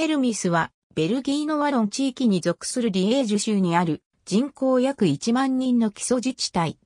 ケルミスは、ベルギーのワロン地域に属するリエージュ州にある人口約1万人の基礎自治体。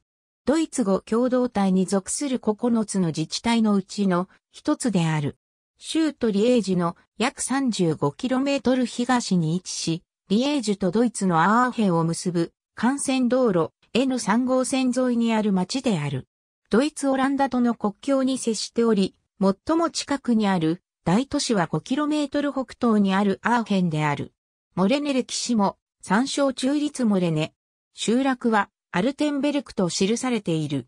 ドイツ語共同体に属する9つの自治体のうちの一つである。州とリエージュの約 35km 東に位置し、リエージュとドイツのアーヘを結ぶ幹線道路 N3 号線沿いにある町である。ドイツ・オランダとの国境に接しており、最も近くにある大都市は 5km 北東にあるアーヘンである。モレネ歴史も、参照中立モレネ。集落は、アルテンベルクと記されている。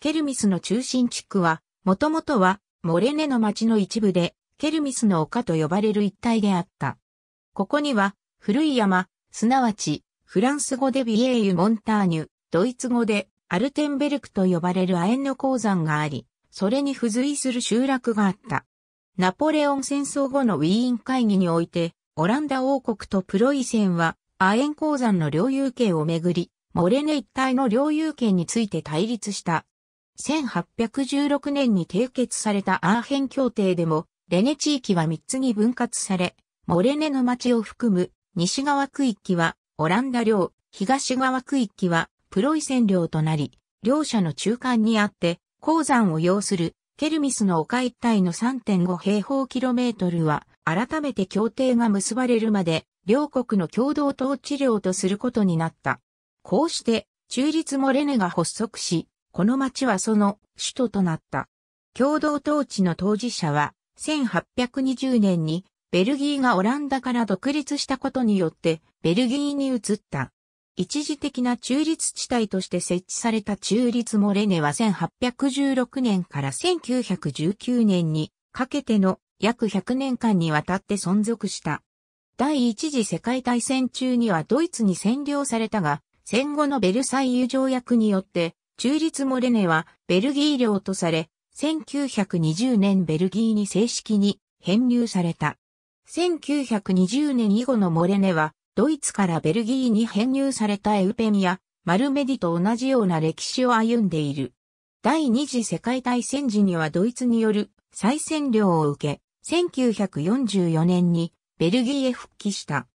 ケルミスの中心地区は、もともとは、モレネの町の一部で、ケルミスの丘と呼ばれる一帯であった。ここには、古い山、すなわち、フランス語でビエーユ・モンターニュ、ドイツ語で、アルテンベルクと呼ばれる亜鉛の鉱山があり、それに付随する集落があった。ナポレオン戦争後のウィーン会議において、オランダ王国とプロイセンは、アエン鉱山の領有権をめぐり、モレネ一帯の領有権について対立した。1816年に締結されたアーヘン協定でも、レネ地域は3つに分割され、モレネの町を含む西側区域はオランダ領、東側区域はプロイセン領となり、両者の中間にあって、鉱山を要するケルミスの丘一帯の3.5平方キロメートルは、改めて協定が結ばれるまで、両国の共同統治領とすることになった。こうして、中立モレネが発足し、この町はその首都となった。共同統治の当事者は、1820年にベルギーがオランダから独立したことによって、ベルギーに移った。一時的な中立地帯として設置された中立モレネは1816年から1919年にかけての約100年間にわたって存続した。第一次世界大戦中にはドイツに占領されたが、戦後のベルサイユ条約によって、中立モレネはベルギー領とされ、1920年ベルギーに正式に編入された。1920年以後のモレネはドイツからベルギーに編入されたエウペミア、マルメディと同じような歴史を歩んでいる。第二次世界大戦時にはドイツによる再占領を受け、1944年にベルギーへ復帰した。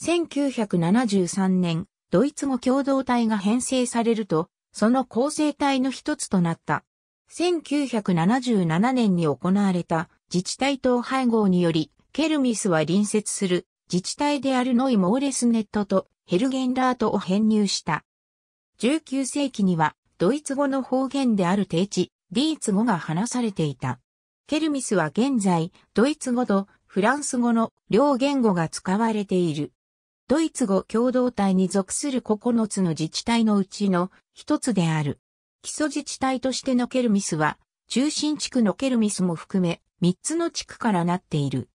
1973年、ドイツ語共同体が編成されると、その構成体の一つとなった。1977年に行われた自治体統廃合により、ケルミスは隣接する自治体であるノイ・モーレスネットとヘルゲンラートを編入した。19世紀にはドイツ語の方言である定地、ディーツ語が話されていた。ケルミスは現在、ドイツ語とフランス語の両言語が使われている。ドイツ語共同体に属する9つの自治体のうちの一つである。基礎自治体としてのケルミスは、中心地区のケルミスも含め、3つの地区からなっている。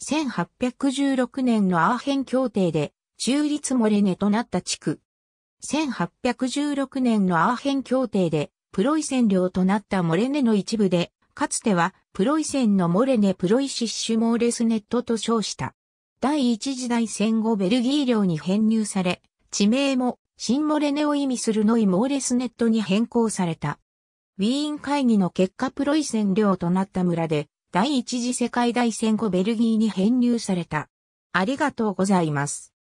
1816年のアーヘン協定で中立モレネとなった地区。1816年のアーヘン協定でプロイセン領となったモレネの一部で、かつてはプロイセンのモレネプロイシッシュモーレスネットと称した。第一次大戦後ベルギー領に編入され、地名も新モレネを意味するノイモーレスネットに変更された。ウィーン会議の結果プロイセン領となった村で、第一次世界大戦後ベルギーに編入された。ありがとうございます。